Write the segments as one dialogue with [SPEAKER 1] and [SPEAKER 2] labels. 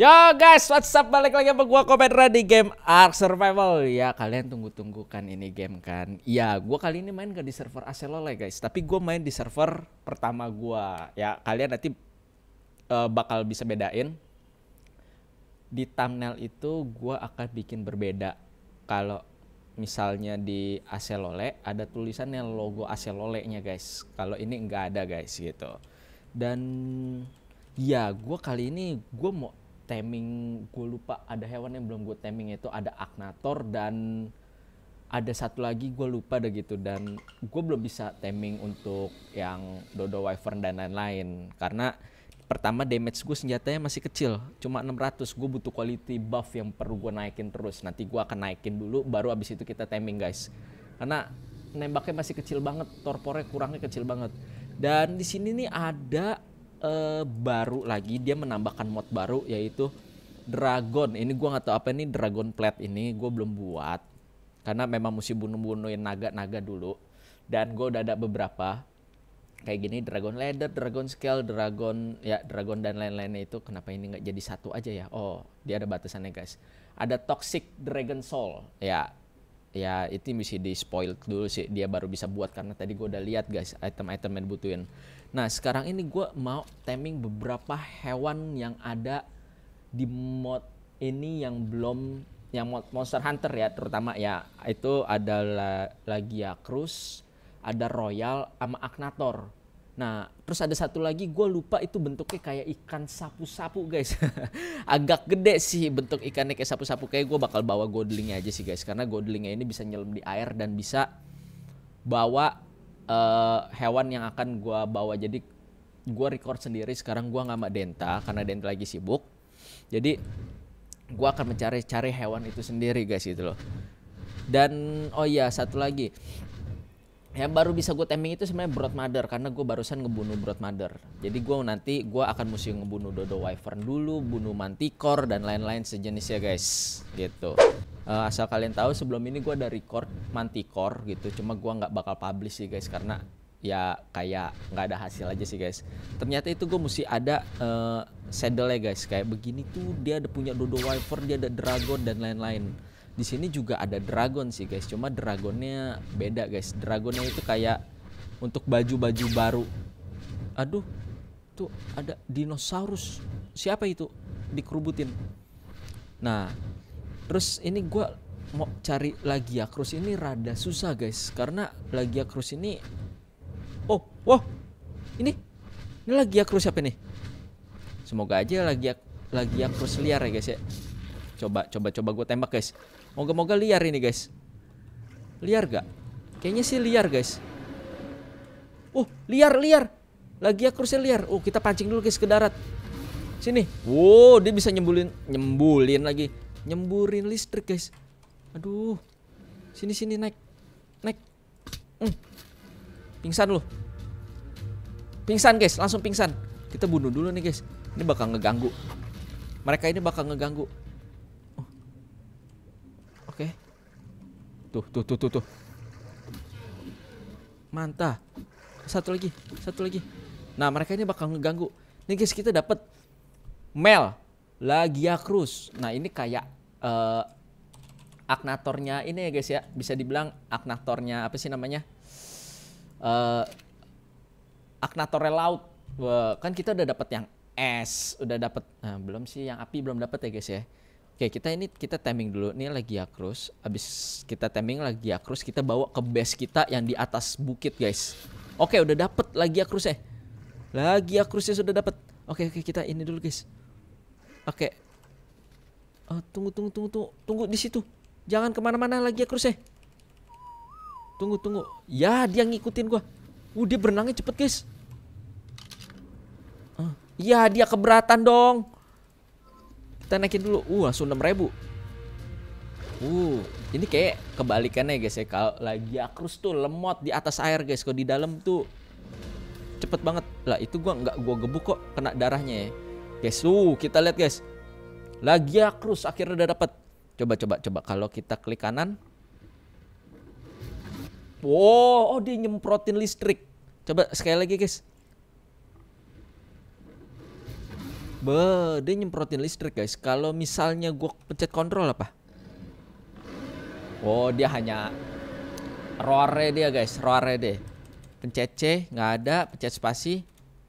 [SPEAKER 1] Yo guys, what's up? Balik lagi sama gua Komedra di game Ark Survival. Ya, kalian tunggu-tunggu kan ini game kan. Ya gua kali ini main gak di server Acelole ya, guys, tapi gua main di server pertama gua. Ya, kalian nanti uh, bakal bisa bedain. Di thumbnail itu gua akan bikin berbeda. Kalau misalnya di Lole, ada tulisan yang logo Lole nya guys. Kalau ini enggak ada guys gitu. Dan ya, gua kali ini gua mau taming gue lupa ada hewan yang belum gue taming itu ada aknator dan ada satu lagi gue lupa deh gitu dan gue belum bisa taming untuk yang dodo wyvern dan lain-lain karena pertama damage gue senjatanya masih kecil cuma 600 gue butuh quality buff yang perlu gue naikin terus nanti gue akan naikin dulu baru abis itu kita timing guys karena nembaknya masih kecil banget torpornya kurangnya kecil banget dan di sini nih ada uh, baru lagi dia menambahkan mod baru yaitu dragon ini gue nggak tahu apa ini dragon plate ini gue belum buat karena memang mesti bunuh-bunuhin naga-naga dulu dan gue udah ada beberapa kayak gini dragon ladder dragon scale dragon ya dragon dan lain-lainnya itu kenapa ini nggak jadi satu aja ya oh dia ada batasannya guys ada toxic dragon soul ya ya itu mesti di spoil dulu sih dia baru bisa buat karena tadi gue udah lihat guys item-item yang butuhin Nah sekarang ini gue mau taming beberapa hewan yang ada di mod ini yang belum yang mod Monster Hunter ya terutama ya itu adalah lagi ya Cruz, ada Royal sama Aknator. Nah, terus ada satu lagi gue lupa itu bentuknya kayak ikan sapu-sapu guys. Agak gede sih bentuk ikannya kayak sapu-sapu. Kayak gue bakal bawa godlingnya aja sih guys. Karena godlingnya ini bisa nyelam di air dan bisa bawa uh, hewan yang akan gue bawa jadi gue record sendiri sekarang gue nggak sama Denta karena Denta lagi sibuk jadi gue akan mencari cari hewan itu sendiri guys gitu loh dan oh iya satu lagi ya baru bisa gue timing itu sebenarnya Broad mother karena gue barusan ngebunuh Broad mother jadi gue nanti gue akan mesti ngebunuh Dodo Wyvern dulu bunuh Manticore dan lain-lain sejenisnya guys gitu uh, asal kalian tahu sebelum ini gue ada record Manticore gitu cuma gue nggak bakal publish sih guys karena ya kayak nggak ada hasil aja sih guys ternyata itu gue mesti ada uh, eh, saddle ya guys kayak begini tuh dia ada punya Dodo Wyvern dia ada Dragon dan lain-lain di sini juga ada dragon sih guys cuma dragonnya beda guys dragonnya itu kayak untuk baju-baju baru aduh tuh ada dinosaurus siapa itu dikerubutin nah terus ini gue mau cari lagi ya Cruz ini rada susah guys karena lagi ya Cruz ini oh wah wow. ini ini lagi ya Cruz siapa nih semoga aja lagi ya, lagi Cruz ya liar ya guys ya coba coba coba gue tembak guys Moga-moga liar ini guys Liar gak? Kayaknya sih liar guys Uh liar liar Lagi ya akurusnya liar Uh kita pancing dulu guys ke darat Sini Wow dia bisa nyembulin Nyembulin lagi Nyemburin listrik guys Aduh Sini sini naik Naik mm. Pingsan loh Pingsan guys langsung pingsan Kita bunuh dulu nih guys Ini bakal ngeganggu Mereka ini bakal ngeganggu Tuh, tuh, tuh, tuh, tuh. Mantap. Satu lagi, satu lagi. Nah, mereka ini bakal ngeganggu. Nih guys, kita dapat Mel Lagia Cruz. Nah, ini kayak uh, aknatornya ini ya guys ya. Bisa dibilang aknatornya apa sih namanya? Uh, aknatornya laut. Wah, kan kita udah dapat yang es, udah dapat. Nah, belum sih yang api belum dapat ya guys ya. Oke, kita ini kita timing dulu. Ini lagi Yakrus. Abis kita timing lagi Yakrus, kita bawa ke base kita yang di atas bukit, guys. Oke, udah dapet lagi Yakrus ya. Lagi ya sudah dapet. Oke, oke, kita ini dulu, guys. Oke. Oh, tunggu, tunggu, tunggu, tunggu. Tunggu di situ. Jangan kemana-mana lagi Yakrus eh. Tunggu, tunggu. Ya, dia ngikutin gua. Uh, dia berenangnya cepet, guys. Uh, ya, dia keberatan dong. Kita naikin dulu. Uh, langsung 6000. Uh, ini kayak kebalikannya guys ya. Kalau lagi akrus tuh lemot di atas air guys. Kalau di dalam tuh cepet banget. Lah, itu gua nggak gua gebuk kok kena darahnya ya. Guys, uh, kita lihat guys. Lagi akrus akhirnya udah dapat. Coba coba coba kalau kita klik kanan. Wow, oh dia nyemprotin listrik. Coba sekali lagi guys. Be, dia nyemprotin listrik guys. Kalau misalnya gue pencet kontrol apa? Oh dia hanya roare dia guys, roare deh. Pencet C nggak ada, pencet spasi.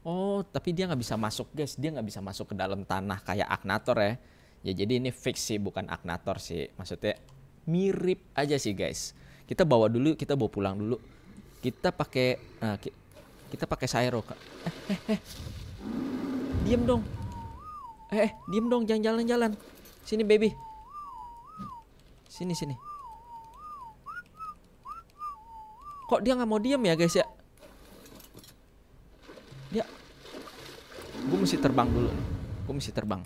[SPEAKER 1] Oh tapi dia nggak bisa masuk guys, dia nggak bisa masuk ke dalam tanah kayak Aknator ya. Ya jadi ini fix sih bukan Aknator sih, maksudnya mirip aja sih guys. Kita bawa dulu, kita bawa pulang dulu. Kita pakai, nah, kita pakai Sairo. Eh, eh, eh. Diam dong. Eh, eh diem dong, jangan jalan-jalan. Sini baby. Sini sini. Kok dia nggak mau diem ya guys ya? Dia, gue mesti terbang dulu. Gue mesti terbang.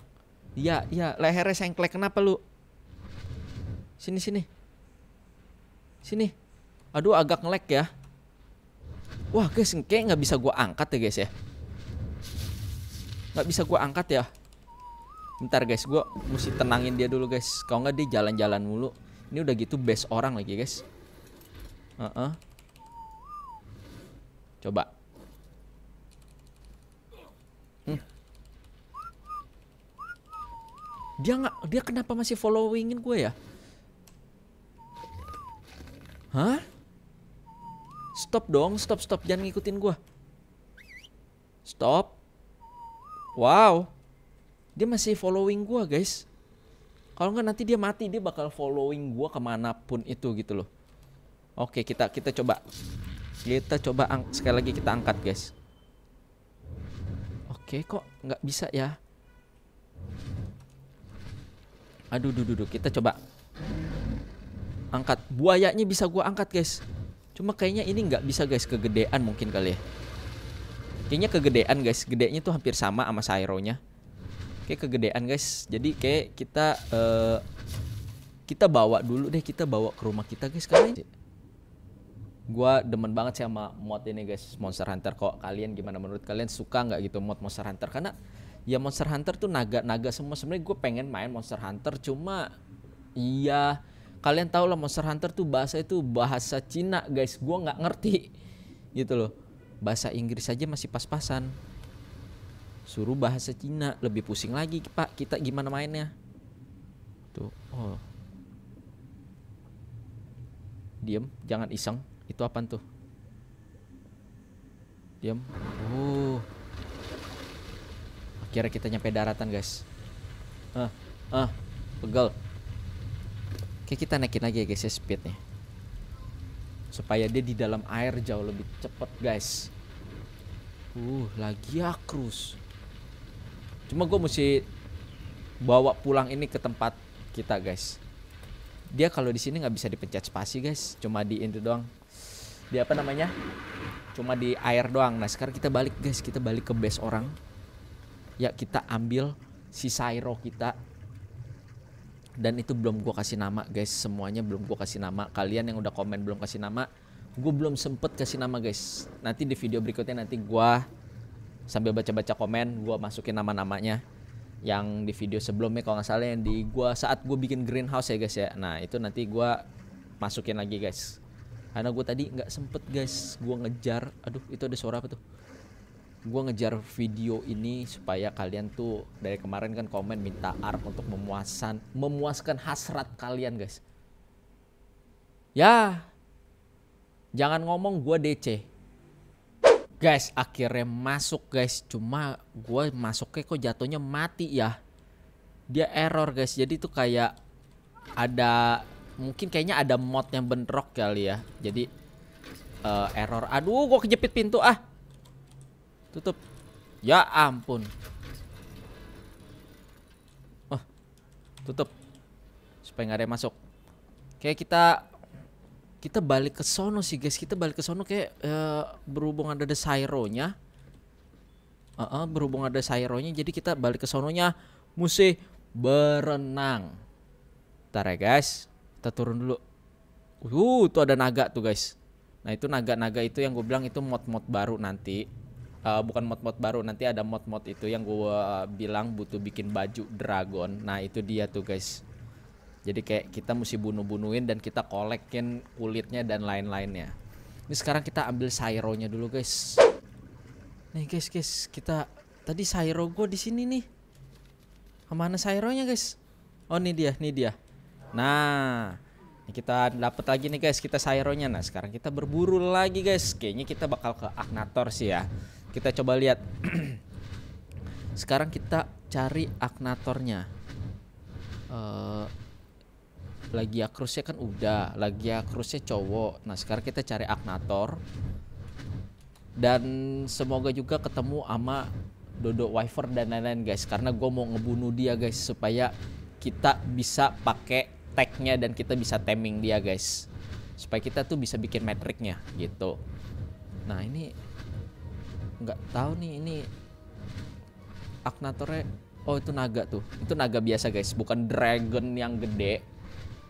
[SPEAKER 1] Iya iya, lehernya sengklek kenapa lu? Sini sini. Sini. Aduh agak ngelek ya. Wah guys, kayak nggak bisa gue angkat ya guys ya. Nggak bisa gue angkat ya bentar guys gue mesti tenangin dia dulu guys kalau nggak dia jalan-jalan mulu ini udah gitu best orang lagi guys uh -uh. coba hmm. dia nggak dia kenapa masih followingin gue ya hah stop dong stop stop jangan ngikutin gue stop wow dia masih following gue guys kalau nggak nanti dia mati dia bakal following gue kemanapun itu gitu loh oke kita kita coba kita coba sekali lagi kita angkat guys oke kok nggak bisa ya aduh duduk duh, kita coba angkat buayanya bisa gue angkat guys cuma kayaknya ini nggak bisa guys kegedean mungkin kali ya kayaknya kegedean guys gedenya tuh hampir sama sama Sairo kayak kegedean guys jadi kayak kita uh, kita bawa dulu deh kita bawa ke rumah kita guys kalian gua demen banget sih sama mod ini guys Monster Hunter kok kalian gimana menurut kalian suka nggak gitu mod Monster Hunter karena ya Monster Hunter tuh naga naga semua sebenarnya gue pengen main Monster Hunter cuma iya kalian tau lah Monster Hunter tuh bahasa itu bahasa Cina guys gue nggak ngerti gitu loh bahasa Inggris aja masih pas-pasan suruh bahasa Cina lebih pusing lagi pak kita gimana mainnya tuh oh diam jangan iseng itu apa tuh diam uh akhirnya kita nyampe daratan guys ah ah pegel oke kita naikin lagi ya guys ya speednya supaya dia di dalam air jauh lebih cepet guys uh lagi ya Cuma gue mesti bawa pulang ini ke tempat kita guys. Dia kalau di sini nggak bisa dipencet spasi guys, cuma di itu doang. Di apa namanya? Cuma di air doang. Nah sekarang kita balik guys, kita balik ke base orang. Ya kita ambil si Syro kita dan itu belum gue kasih nama guys semuanya belum gue kasih nama kalian yang udah komen belum kasih nama gue belum sempet kasih nama guys nanti di video berikutnya nanti gue sambil baca-baca komen gue masukin nama-namanya yang di video sebelumnya kalau nggak salah yang di gue saat gue bikin greenhouse ya guys ya nah itu nanti gue masukin lagi guys karena gue tadi nggak sempet guys gue ngejar aduh itu ada suara apa tuh gue ngejar video ini supaya kalian tuh dari kemarin kan komen minta art untuk memuaskan, memuaskan hasrat kalian guys ya jangan ngomong gue DC guys akhirnya masuk guys cuma gue masuknya kok jatuhnya mati ya dia error guys jadi tuh kayak ada mungkin kayaknya ada mod yang bentrok kali ya jadi uh, error aduh gue kejepit pintu ah tutup ya ampun oh tutup supaya nggak ada yang masuk oke kita kita balik ke sono sih guys kita balik ke sono kayak uh, berhubung ada desaironya uh -uh, berhubung ada desaironya jadi kita balik ke sononya musik berenang ntar ya guys kita turun dulu uh tuh ada naga tuh guys nah itu naga-naga itu yang gue bilang itu mod-mod baru nanti uh, bukan mod-mod baru nanti ada mod-mod itu yang gue bilang butuh bikin baju dragon nah itu dia tuh guys jadi kayak kita mesti bunuh-bunuhin dan kita kolekin kulitnya dan lain-lainnya. Ini sekarang kita ambil Sayronya dulu guys. Nih guys guys kita tadi Sayro gue di sini nih. Kemana Sayronya, guys? Oh ini dia ini dia. Nah kita dapat lagi nih guys kita Sayronya. Nah sekarang kita berburu lagi guys. Kayaknya kita bakal ke Agnator sih ya. Kita coba lihat. sekarang kita cari Agnatornya. Eh, lagi akrusnya kan udah lagi akrusnya cowok nah sekarang kita cari Agnator dan semoga juga ketemu sama Dodo Wiper dan lain-lain guys karena gue mau ngebunuh dia guys supaya kita bisa pakai tagnya dan kita bisa taming dia guys supaya kita tuh bisa bikin metriknya gitu nah ini nggak tahu nih ini Aknatornya oh itu naga tuh itu naga biasa guys bukan dragon yang gede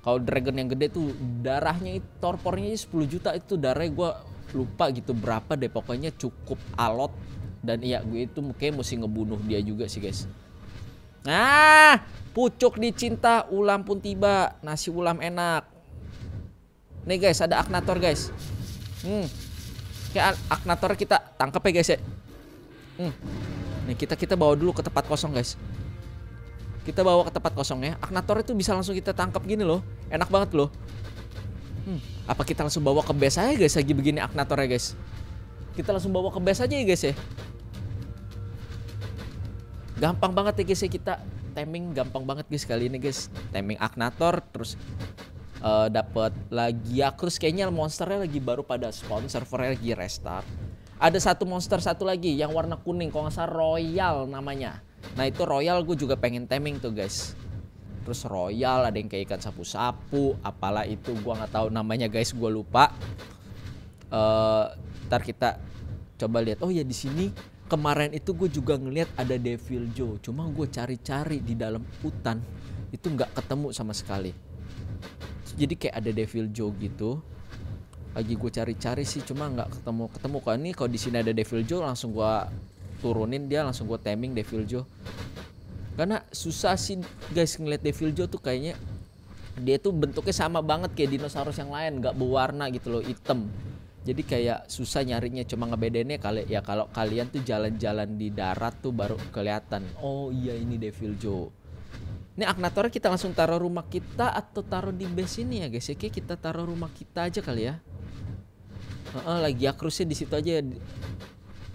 [SPEAKER 1] kalau dragon yang gede tuh darahnya itu torpornya 10 juta itu darahnya gue lupa gitu berapa deh pokoknya cukup alot dan iya gue itu mungkin mesti ngebunuh dia juga sih guys nah pucuk dicinta ulam pun tiba nasi ulam enak nih guys ada aknator guys hmm kayak aknator kita tangkap ya guys ya hmm nih kita kita bawa dulu ke tempat kosong guys kita bawa ke tempat kosongnya. Aknator itu bisa langsung kita tangkap gini loh. Enak banget loh. Hmm, apa kita langsung bawa ke base aja guys lagi begini Aknator ya guys. Kita langsung bawa ke base aja ya guys ya. Gampang banget ya guys ya kita timing gampang banget guys kali ini guys. Timing Aknator terus uh, eh, dapat lagi Yakrus kayaknya monsternya lagi baru pada spawn servernya lagi restart ada satu monster satu lagi yang warna kuning kalau nggak salah royal namanya Nah itu royal gue juga pengen teming tuh guys. Terus royal ada yang kayak ikan sapu-sapu, apalah itu gue gak tahu namanya guys, gue lupa. Uh, ntar kita coba lihat. Oh ya di sini kemarin itu gue juga ngeliat ada Devil Joe. Cuma gue cari-cari di dalam hutan itu gak ketemu sama sekali. Jadi kayak ada Devil Joe gitu lagi gue cari-cari sih cuma nggak ketemu ketemu kan ini kalau di sini ada Devil Joe langsung gue turunin dia langsung gue taming Devil Joe karena susah sih guys ngeliat Devil Joe tuh kayaknya dia tuh bentuknya sama banget kayak dinosaurus yang lain nggak berwarna gitu loh hitam jadi kayak susah nyarinya cuma ngebedainnya kali ya kalau kalian tuh jalan-jalan di darat tuh baru kelihatan oh iya ini Devil Joe ini Aknator kita langsung taruh rumah kita atau taruh di base ini ya guys ya kayak kita taruh rumah kita aja kali ya uh, uh, lagi akrusnya di situ aja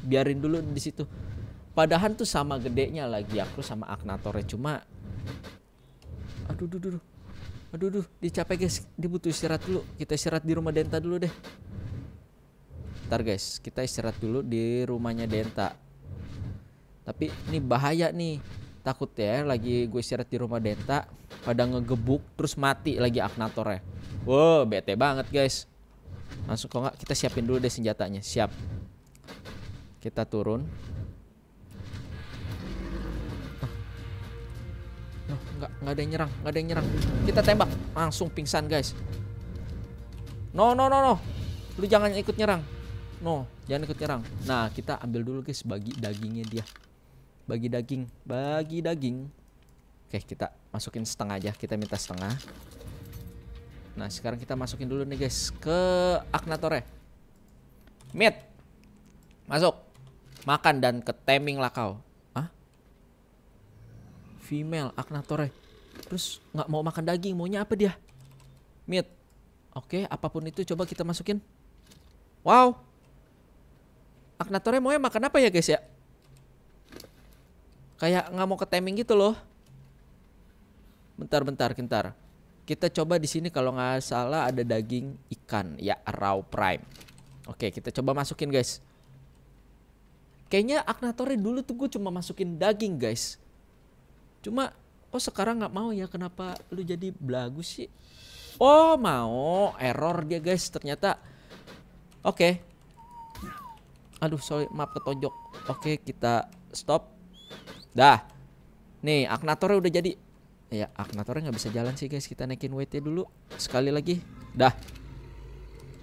[SPEAKER 1] biarin dulu di situ padahal tuh sama gedenya lagi aku sama Aknatornya cuma aduh duh duh aduh duh dicapek guys dibutuh istirahat dulu kita istirahat di rumah Denta dulu deh ntar guys kita istirahat dulu di rumahnya Denta tapi ini bahaya nih takut ya lagi gue istirahat di rumah Denta pada ngegebuk terus mati lagi Aknatornya wow bete banget guys langsung kok nggak kita siapin dulu deh senjatanya siap kita turun. Nah, nggak nggak ada yang nyerang, nggak ada yang nyerang. Kita tembak, langsung pingsan guys. No no no no, lu jangan ikut nyerang. No, jangan ikut nyerang. Nah kita ambil dulu guys, bagi dagingnya dia. Bagi daging, bagi daging. Oke kita masukin setengah aja, kita minta setengah. Nah sekarang kita masukin dulu nih guys ke aknatore mid masuk makan dan ke keteming lah kau ah female aknatore terus nggak mau makan daging maunya apa dia meat oke apapun itu coba kita masukin wow aknatore maunya makan apa ya guys ya kayak nggak mau ke keteming gitu loh bentar bentar bentar kita coba di sini kalau nggak salah ada daging ikan ya raw prime oke kita coba masukin guys Kayaknya Agnatore dulu tuh gue cuma masukin daging guys. Cuma oh sekarang nggak mau ya kenapa lu jadi belagu sih? Oh mau error dia guys ternyata. Oke. Okay. Aduh sorry maaf ketonjok. Oke okay, kita stop. Dah. Nih Agnatore udah jadi. Ya Agnatore nggak bisa jalan sih guys kita naikin weightnya dulu sekali lagi. Dah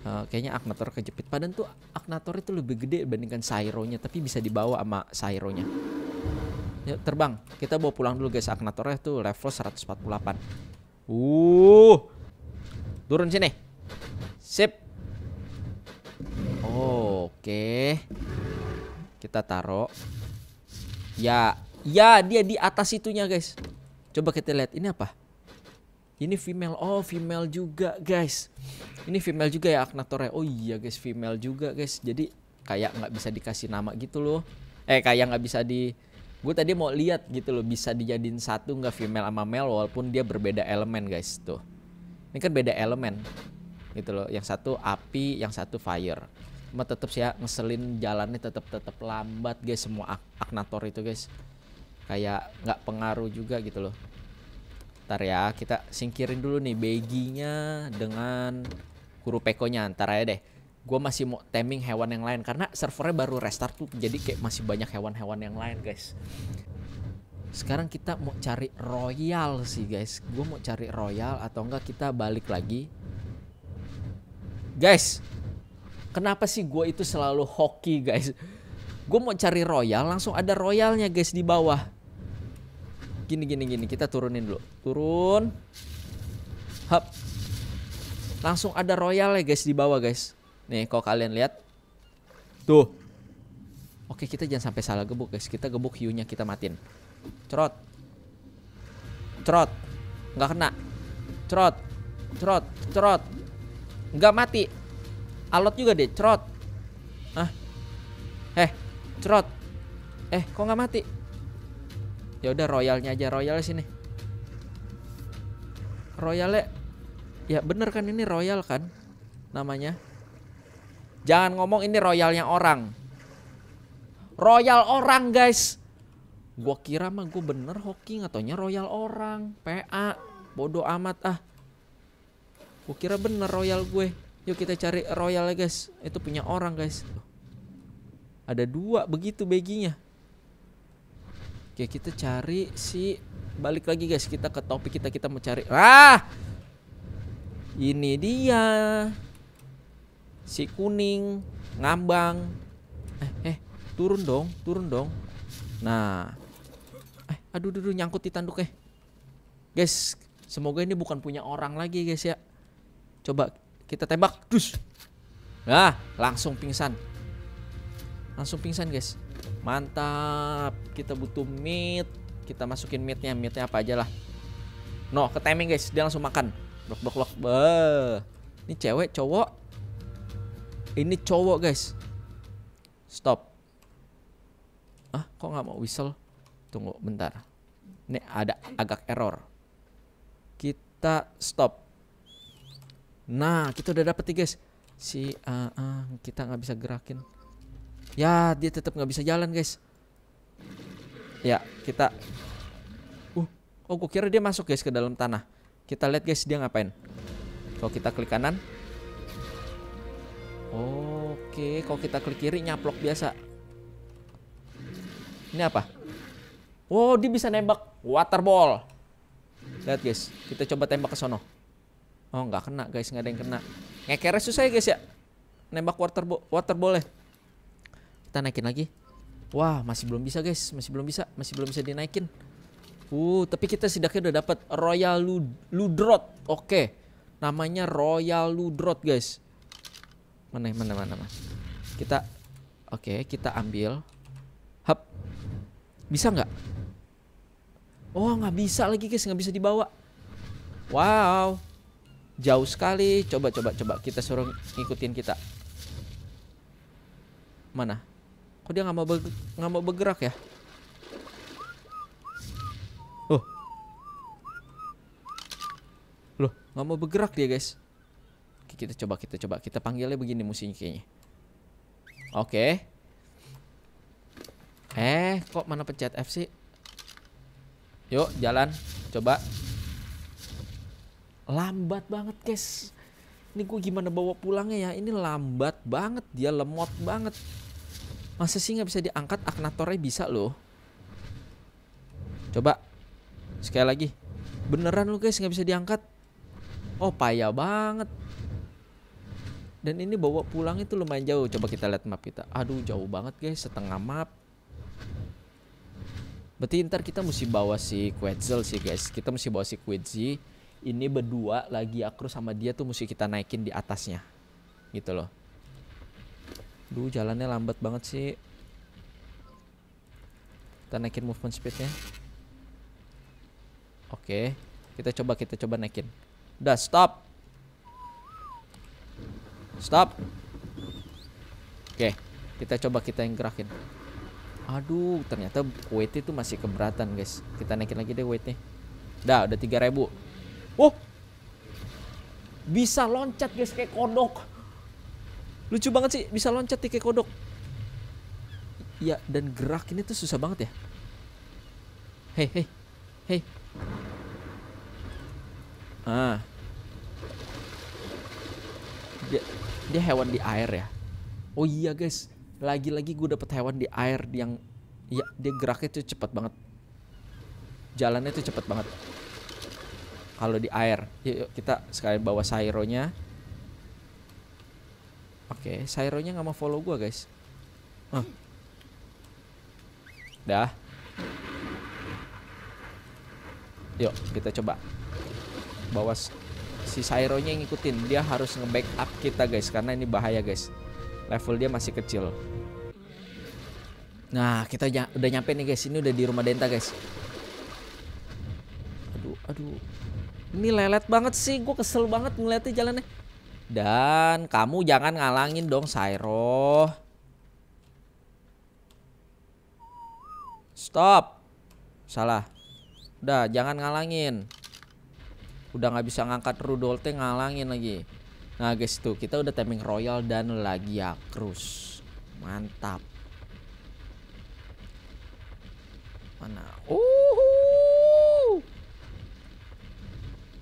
[SPEAKER 1] uh, kayaknya Aknator kejepit. Padahal tuh Aknator itu lebih gede dibandingkan Saironya, tapi bisa dibawa sama Saironya. Yuk ya, terbang. Kita bawa pulang dulu guys Aknatornya tuh level 148. Uh. Turun sini. Sip. Oh, Oke. Okay. Kita taruh. Ya, ya dia di atas itunya guys. Coba kita lihat ini apa? ini female oh female juga guys ini female juga ya Aknatornya oh iya guys female juga guys jadi kayak nggak bisa dikasih nama gitu loh eh kayak nggak bisa di gue tadi mau lihat gitu loh bisa dijadiin satu nggak female sama male walaupun dia berbeda elemen guys tuh ini kan beda elemen gitu loh yang satu api yang satu fire cuma tetep sih ya ngeselin jalannya tetep tetap lambat guys semua aknator itu guys kayak nggak pengaruh juga gitu loh Ntar ya, kita singkirin dulu nih beginya dengan kurupekonya. Ntar aja deh. Gue masih mau taming hewan yang lain. Karena servernya baru restart tuh. Jadi kayak masih banyak hewan-hewan yang lain guys. Sekarang kita mau cari royal sih guys. Gue mau cari royal atau enggak kita balik lagi. Guys. Kenapa sih gue itu selalu hoki guys. Gue mau cari royal langsung ada royalnya guys di bawah Gini gini gini, kita turunin dulu. Turun. Hap. Langsung ada royal ya guys di bawah guys. Nih kalau kalian lihat. Tuh. Oke, kita jangan sampai salah gebuk guys. Kita gebuk hiunya kita matin Cerot. Cerot. Nggak kena. Cerot. Cerot. Cerot. Nggak mati. Alot juga deh. Cerot. Ah. Eh, cerot. Eh, kok nggak mati? ya udah royalnya aja royal sini royalnya ya bener kan ini royal kan namanya jangan ngomong ini royalnya orang royal orang guys gua kira mah gua bener hoki ngatonya royal orang PA bodoh amat ah gua kira bener royal gue yuk kita cari royal guys itu punya orang guys ada dua begitu baginya Oke, ya, kita cari si balik lagi guys, kita ke topik kita kita mau cari. Ah! Ini dia. Si kuning ngambang. Eh, eh, turun dong, turun dong. Nah. Eh, aduh, aduh, aduh nyangkut di tanduk eh. Guys, semoga ini bukan punya orang lagi guys ya. Coba kita tembak. Dus. Nah, langsung pingsan. Langsung pingsan, guys mantap kita butuh meat kita masukin meatnya meatnya apa aja lah no ke timing guys dia langsung makan blok blok blok Beuh. ini cewek cowok ini cowok guys stop ah kok nggak mau whistle tunggu bentar ini ada agak error kita stop nah kita udah dapet nih guys si uh, uh, kita nggak bisa gerakin Ya, dia tetap nggak bisa jalan, guys. Ya, kita Uh, oh gue kira dia masuk, guys, ke dalam tanah. Kita lihat, guys, dia ngapain. Kalau kita klik kanan. Oke, kalau kita klik kiri nyaplok biasa. Ini apa? Wow, dia bisa nembak waterball. Lihat, guys. Kita coba tembak ke sono. Oh, nggak kena, guys. Nggak ada yang kena. Ngekernya susah ya, guys, ya. Nembak water water ya kita naikin lagi. Wah, masih belum bisa guys, masih belum bisa, masih belum bisa dinaikin. Uh, tapi kita sidaknya udah dapat Royal Ludrot. Oke. Okay. Namanya Royal Ludrot, guys. Mana mana mana mana. Kita Oke, okay, kita ambil. Hap. Bisa nggak? Oh, nggak bisa lagi, guys. Nggak bisa dibawa. Wow. Jauh sekali. Coba coba coba kita suruh ngikutin kita. Mana? Kok dia nggak mau nggak mau bergerak ya? Oh. Loh, nggak mau bergerak dia, guys. Oke, kita coba kita coba kita panggilnya begini musiknya kayaknya. Oke. Eh, kok mana pencet F sih? Yuk, jalan. Coba. Lambat banget, guys. Ini gue gimana bawa pulangnya ya? Ini lambat banget, dia lemot banget. Masa sih nggak bisa diangkat? Aknatornya bisa loh. Coba sekali lagi. Beneran lu guys nggak bisa diangkat? Oh payah banget. Dan ini bawa pulang itu lumayan jauh. Coba kita lihat map kita. Aduh jauh banget guys setengah map. Berarti ntar kita mesti bawa si Quetzal sih guys. Kita mesti bawa si Quetzi Ini berdua lagi Akru sama dia tuh mesti kita naikin di atasnya. Gitu loh. Duh jalannya lambat banget sih Kita naikin movement speednya Oke Kita coba kita coba naikin Udah stop Stop Oke Kita coba kita yang gerakin Aduh ternyata weight itu masih keberatan guys Kita naikin lagi deh weightnya Dah udah 3000 Oh Bisa loncat guys kayak kodok lucu banget sih bisa loncat di kayak kodok ya dan gerak ini tuh susah banget ya hei hei hei ah dia dia hewan di air ya oh iya guys lagi-lagi gue dapet hewan di air yang ya dia geraknya tuh cepat banget jalannya tuh cepat banget kalau di air yuk, yuk kita sekalian bawa saironya Oke, okay. Saironya nggak mau follow gue, guys. Huh. Dah. Yuk, kita coba. Bawa si Saironya yang ngikutin. Dia harus nge-backup kita, guys, karena ini bahaya, guys. Level dia masih kecil. Nah, kita udah nyampe nih, guys. Ini udah di rumah Denta, guys. Aduh, aduh. Ini lelet banget sih. Gue kesel banget ngeliatnya jalannya. Dan kamu jangan ngalangin dong Sairo. Stop. Salah. Udah, jangan ngalangin. Udah nggak bisa ngangkat Rudolte ngalangin lagi. Nah guys tuh kita udah timing royal dan lagi ya Cruz. Mantap. Mana? Uh.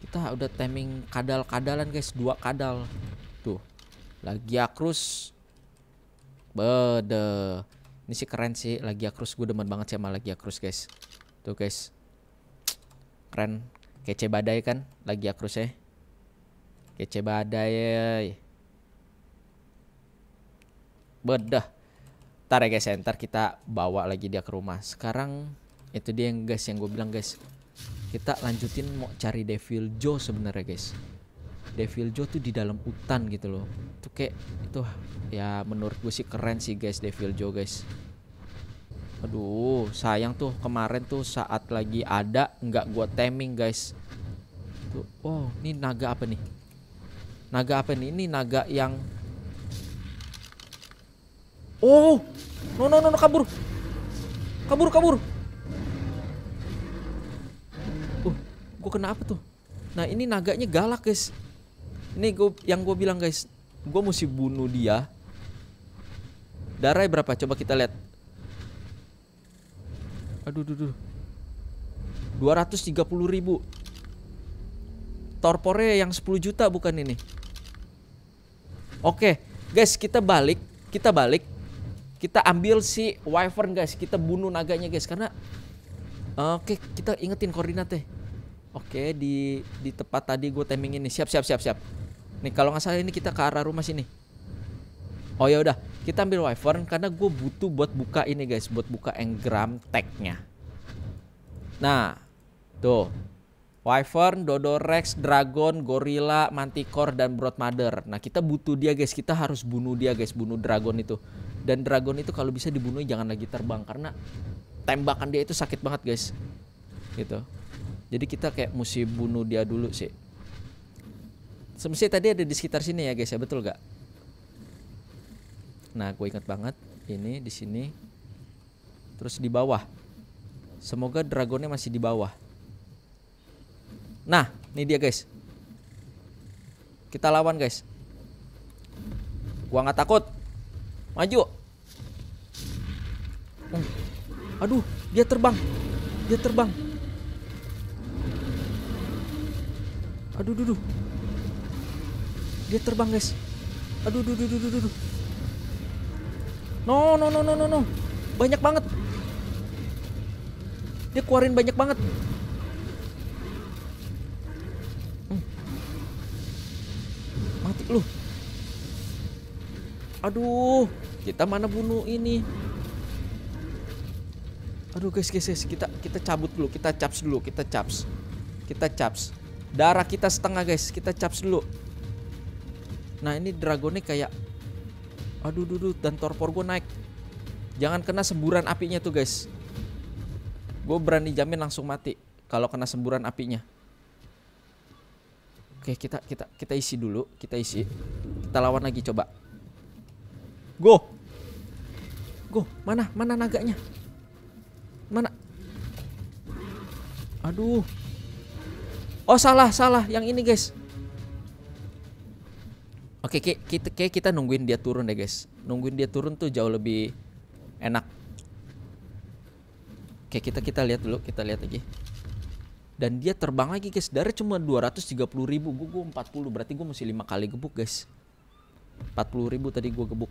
[SPEAKER 1] kita udah timing kadal-kadalan guys dua kadal tuh lagi akrus bede ini sih keren sih lagi akrus gue demen banget sih sama lagi akrus guys tuh guys keren kece badai kan lagi akrus ya eh. kece badai eh. bedah Ntar ya guys, ya. ntar kita bawa lagi dia ke rumah. Sekarang itu dia yang guys yang gue bilang guys kita lanjutin mau cari Devil Joe sebenarnya guys Devil Joe tuh di dalam hutan gitu loh itu kayak itu ya menurut gue sih keren sih guys Devil Joe guys aduh sayang tuh kemarin tuh saat lagi ada nggak gue taming guys tuh oh ini naga apa nih naga apa nih ini naga yang oh no no no, no kabur kabur kabur gue kenapa tuh nah ini naganya galak guys ini gua, yang gue bilang guys gue mesti bunuh dia darahnya berapa coba kita lihat aduh ratus tiga 230 ribu torpornya yang 10 juta bukan ini oke guys kita balik kita balik kita ambil si wyvern guys kita bunuh naganya guys karena oke kita ingetin koordinatnya Oke, di di tempat tadi gue timing ini. Siap, siap, siap, siap. Nih kalau nggak salah ini kita ke arah rumah sini. Oh ya udah, kita ambil wyvern karena gue butuh buat buka ini guys, buat buka engram tagnya. Nah, tuh. Wyvern, Dodorex, Dragon, Gorilla, Manticore, dan Broodmother. Nah kita butuh dia guys, kita harus bunuh dia guys, bunuh Dragon itu. Dan Dragon itu kalau bisa dibunuh jangan lagi terbang karena tembakan dia itu sakit banget guys. Gitu. Jadi kita kayak mesti bunuh dia dulu sih. Semestinya tadi ada di sekitar sini ya guys ya, betul gak? Nah, gue inget banget ini di sini. Terus di bawah. Semoga dragonnya masih di bawah. Nah, ini dia guys. Kita lawan guys. Gua nggak takut. Maju. Hmm. Aduh, dia terbang. Dia terbang. Aduh, duh, duh. Dia terbang, guys. Aduh, duh, duh, duh, duh, No, no, no, no, no, no. Banyak banget. Dia keluarin banyak banget. Hmm. Mati lu. Aduh, kita mana bunuh ini? Aduh guys, guys, guys, kita kita cabut dulu, kita caps dulu, kita caps. Kita caps. Darah kita setengah guys. Kita caps dulu. Nah ini dragonnya kayak. Aduh duduh dan torpor gue naik. Jangan kena semburan apinya tuh guys. Gue berani jamin langsung mati. Kalau kena semburan apinya. Oke kita kita kita isi dulu. Kita isi. Kita lawan lagi coba. Go. Go. Mana mana naganya? Mana? Aduh. Oh salah salah yang ini guys. Oke kayak kita kayak kita nungguin dia turun deh ya, guys. Nungguin dia turun tuh jauh lebih enak. Oke kita kita lihat dulu kita lihat lagi. Dan dia terbang lagi guys. Dari cuma 230 ribu. Gue gue 40 berarti gue mesti lima kali gebuk guys. 40 ribu tadi gue gebuk.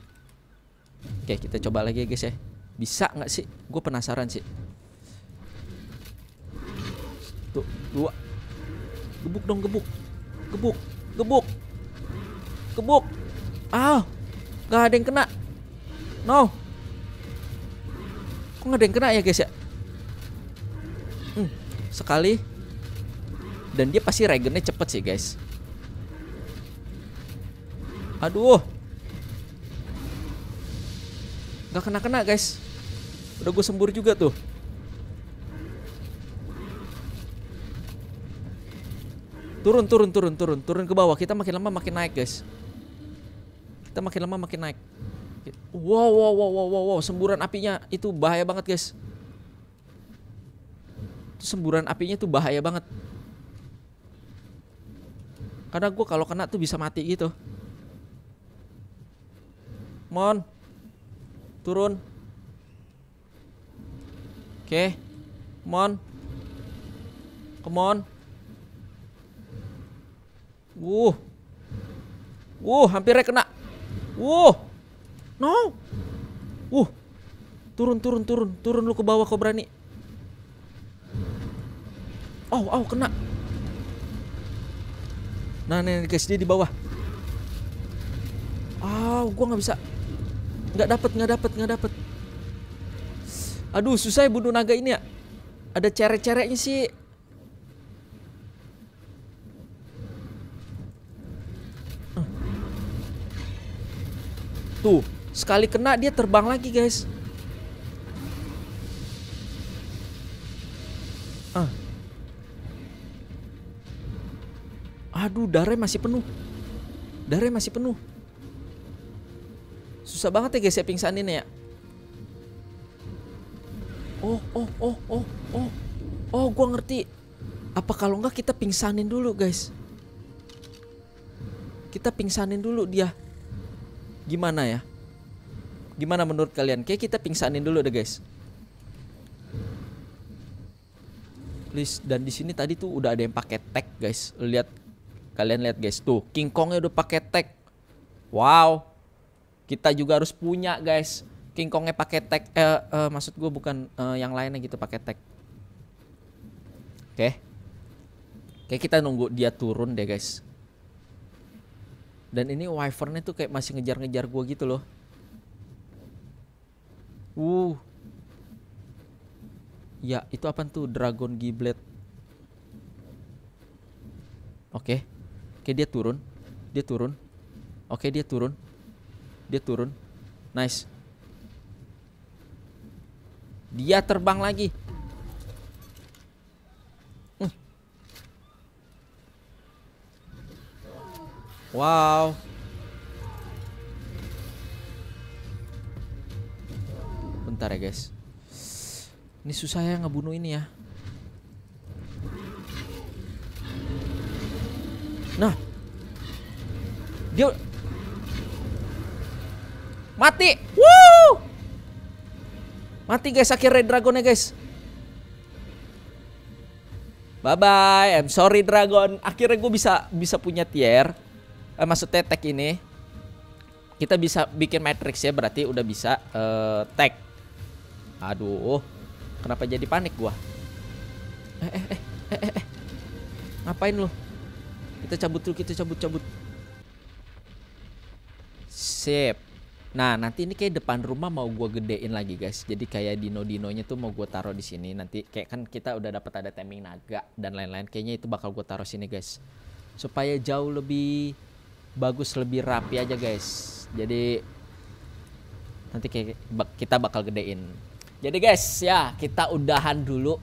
[SPEAKER 1] Oke kita coba lagi ya, guys ya. Bisa nggak sih? Gue penasaran sih. Tuh dua Gebuk dong, gebuk. Gebuk, gebuk. Gebuk. Ah, nggak ada yang kena. No. Kok nggak ada yang kena ya guys ya? Hmm, sekali. Dan dia pasti regennya cepet sih guys. Aduh. Gak kena-kena guys. Udah gue sembur juga tuh. Turun, turun, turun, turun, turun ke bawah. Kita makin lama makin naik, guys. Kita makin lama makin naik. Wow, wow, wow, wow, wow, wow. Semburan apinya itu bahaya banget, guys. semburan apinya tuh bahaya banget. Karena gue kalau kena tuh bisa mati gitu. Mon, turun. Oke, okay. Mon, come on. Wuh. Wuh, hampirnya kena. Wuh. No. Wuh. Turun, turun, turun. Turun lu ke bawah kau berani. Oh, oh, kena. Nah, nih guys, dia di bawah. Aw, oh, gua nggak bisa. Nggak dapet, nggak dapet, nggak dapet. Aduh, susah ya bunuh naga ini ya. Ada cerek-cerek cereknya sih. Tuh, sekali kena dia terbang lagi, guys. Ah. Aduh, darahnya masih penuh. Darahnya masih penuh. Susah banget ya guys ya pingsanin ya. Oh, oh, oh, oh, oh. Oh, gua ngerti. Apa kalau enggak kita pingsanin dulu, guys? Kita pingsanin dulu dia gimana ya? Gimana menurut kalian? Kayak kita pingsanin dulu deh guys. Please dan di sini tadi tuh udah ada yang pakai tag guys. Lihat kalian lihat guys tuh King Kongnya udah pakai tag. Wow. Kita juga harus punya guys. King Kongnya pakai tag eh, eh maksud gue bukan eh, yang lainnya gitu pakai tag. Oke. Okay. Kayak kita nunggu dia turun deh guys. Dan ini wyvernnya tuh kayak masih ngejar-ngejar gue gitu loh. Uh. Ya, itu apa tuh? Dragon Giblet. Oke. Oke, dia turun. Dia turun. Oke, dia turun. Dia turun. Nice. Dia terbang lagi. Wow. Bentar ya guys. Ini susah ya ngebunuh ini ya. Nah. Dia mati. Wow, Mati guys akhirnya dragonnya guys. Bye bye. I'm sorry dragon. Akhirnya gue bisa bisa punya tier. Masuk eh, maksudnya tag ini kita bisa bikin matrix ya berarti udah bisa eh, tag aduh kenapa jadi panik gua eh eh eh eh eh, eh. ngapain lo kita cabut dulu kita cabut cabut sip nah nanti ini kayak depan rumah mau gua gedein lagi guys jadi kayak dino dinonya tuh mau gua taruh di sini nanti kayak kan kita udah dapat ada timing naga dan lain-lain kayaknya itu bakal gua taruh sini guys supaya jauh lebih bagus lebih rapi aja guys jadi nanti kita bakal gedein jadi guys ya kita udahan dulu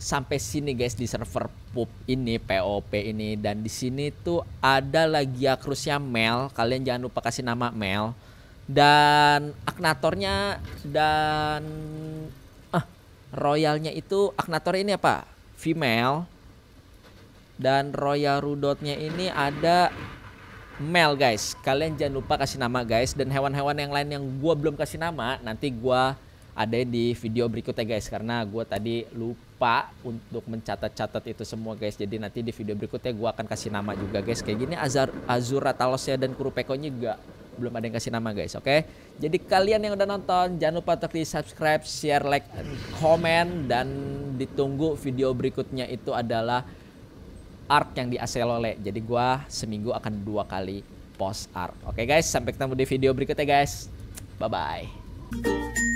[SPEAKER 1] sampai sini guys di server pub ini POP ini dan di sini tuh ada lagi akrusnya Mel kalian jangan lupa kasih nama Mel dan aknatornya dan ah royalnya itu aknator ini apa female dan royal rudotnya ini ada Mel guys. Kalian jangan lupa kasih nama guys dan hewan-hewan yang lain yang gue belum kasih nama nanti gue ada di video berikutnya guys karena gue tadi lupa untuk mencatat-catat itu semua guys jadi nanti di video berikutnya gue akan kasih nama juga guys kayak gini Azar Azura Talosnya dan nya juga belum ada yang kasih nama guys oke okay? jadi kalian yang udah nonton jangan lupa untuk di subscribe share like komen dan ditunggu video berikutnya itu adalah art yang di Aselole. Jadi gua seminggu akan dua kali post art. Oke okay guys, sampai ketemu di video berikutnya guys. Bye bye.